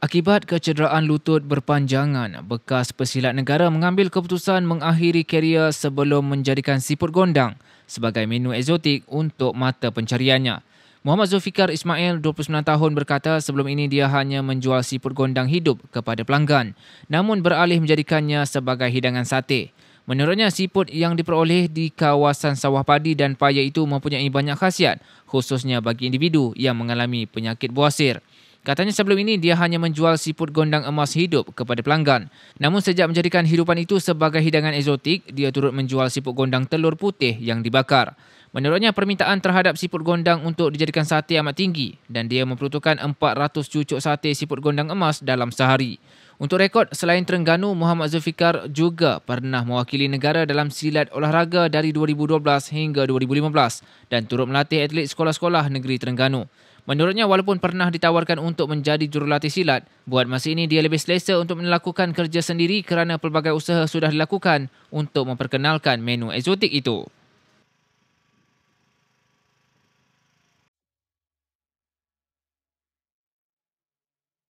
Akibat kecederaan lutut berpanjangan, bekas pesilat negara mengambil keputusan mengakhiri kerjaya sebelum menjadikan siput gondang sebagai menu eksotik untuk mata pencariannya. Muhammad Zulfikar Ismail, 29 tahun berkata sebelum ini dia hanya menjual siput gondang hidup kepada pelanggan namun beralih menjadikannya sebagai hidangan sate. Menurutnya siput yang diperoleh di kawasan sawah padi dan paya itu mempunyai banyak khasiat khususnya bagi individu yang mengalami penyakit buasir. Katanya sebelum ini dia hanya menjual siput gondang emas hidup kepada pelanggan. Namun sejak menjadikan hidupan itu sebagai hidangan eksotik, dia turut menjual siput gondang telur putih yang dibakar. Menurutnya permintaan terhadap siput gondang untuk dijadikan sate amat tinggi dan dia memperuntukkan 400 cucuk sate siput gondang emas dalam sehari. Untuk rekod, selain Terengganu, Muhammad Zulfikar juga pernah mewakili negara dalam silat olahraga dari 2012 hingga 2015 dan turut melatih atlet sekolah-sekolah negeri Terengganu. Menurutnya, walaupun pernah ditawarkan untuk menjadi jurulatih silat, buat masa ini dia lebih selesa untuk melakukan kerja sendiri kerana pelbagai usaha sudah dilakukan untuk memperkenalkan menu eksotik itu.